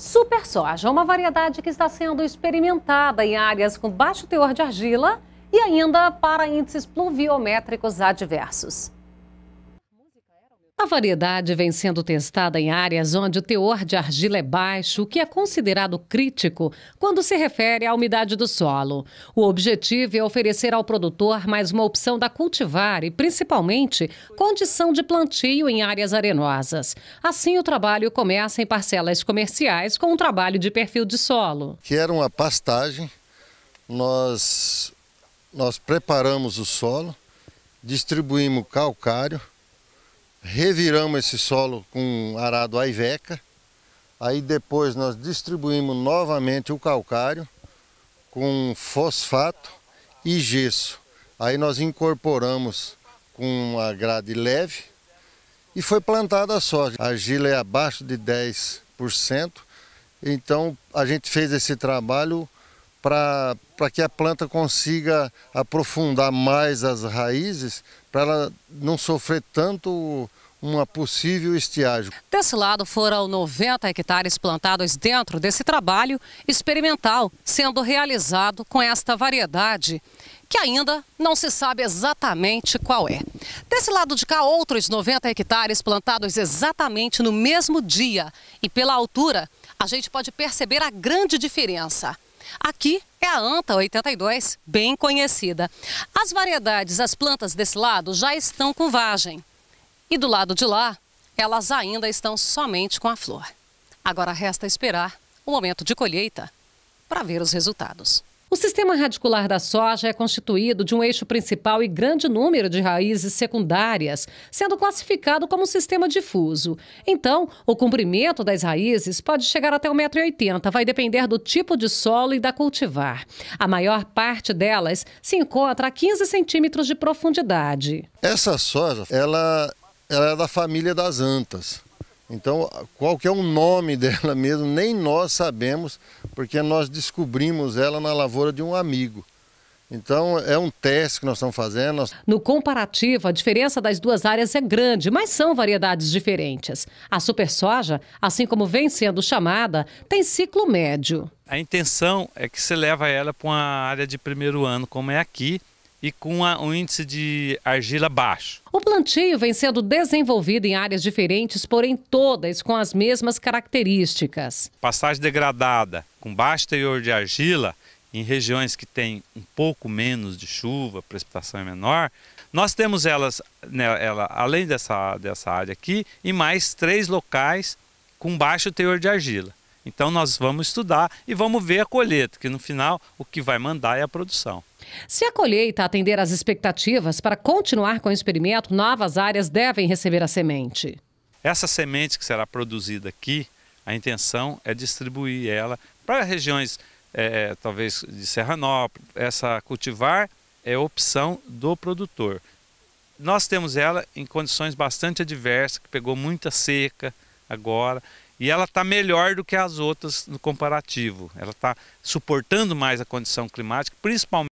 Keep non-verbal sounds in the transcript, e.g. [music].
Super soja, uma variedade que está sendo experimentada em áreas com baixo teor de argila e ainda para índices pluviométricos adversos. A variedade vem sendo testada em áreas onde o teor de argila é baixo, o que é considerado crítico quando se refere à umidade do solo. O objetivo é oferecer ao produtor mais uma opção da cultivar e, principalmente, condição de plantio em áreas arenosas. Assim, o trabalho começa em parcelas comerciais com um trabalho de perfil de solo. Que era uma pastagem, nós, nós preparamos o solo, distribuímos calcário reviramos esse solo com arado aiveca, aí depois nós distribuímos novamente o calcário com fosfato e gesso. Aí nós incorporamos com uma grade leve e foi plantada a soja. A argila é abaixo de 10%, então a gente fez esse trabalho para que a planta consiga aprofundar mais as raízes, para ela não sofrer tanto uma possível estiagem. Desse lado, foram 90 hectares plantados dentro desse trabalho experimental sendo realizado com esta variedade, que ainda não se sabe exatamente qual é. Desse lado de cá, outros 90 hectares plantados exatamente no mesmo dia e pela altura, a gente pode perceber a grande diferença. Aqui é a Anta 82, bem conhecida. As variedades, as plantas desse lado já estão com vagem. E do lado de lá, elas ainda estão somente com a flor. Agora resta esperar o momento de colheita para ver os resultados. O sistema radicular da soja é constituído de um eixo principal e grande número de raízes secundárias, sendo classificado como um sistema difuso. Então, o comprimento das raízes pode chegar até 1,80m, vai depender do tipo de solo e da cultivar. A maior parte delas se encontra a 15 centímetros de profundidade. Essa soja, ela, ela é da família das antas. Então, qual que é o nome [laughs] dela mesmo, nem nós sabemos, porque nós descobrimos ela na lavoura de um amigo. Então, é um teste que nós estamos fazendo. No comparativo, a diferença das duas áreas é grande, mas são variedades diferentes. A super soja, assim como vem sendo chamada, tem ciclo médio. A intenção é que se leva ela para uma área de primeiro ano, como é aqui, e com a, um índice de argila baixo. O plantio vem sendo desenvolvido em áreas diferentes, porém todas com as mesmas características. Passagem degradada com baixo teor de argila, em regiões que tem um pouco menos de chuva, precipitação é menor, nós temos elas, né, ela, além dessa, dessa área aqui, e mais três locais com baixo teor de argila. Então nós vamos estudar e vamos ver a colheita, que no final o que vai mandar é a produção. Se a colheita atender às expectativas para continuar com o experimento, novas áreas devem receber a semente. Essa semente que será produzida aqui, a intenção é distribuir ela para regiões, é, é talvez de Serranópolis. Essa cultivar é opção do produtor. Nós temos ela em condições bastante adversas, que pegou muita seca, agora. E ela está melhor do que as outras no comparativo. Ela está suportando mais a condição climática, principalmente.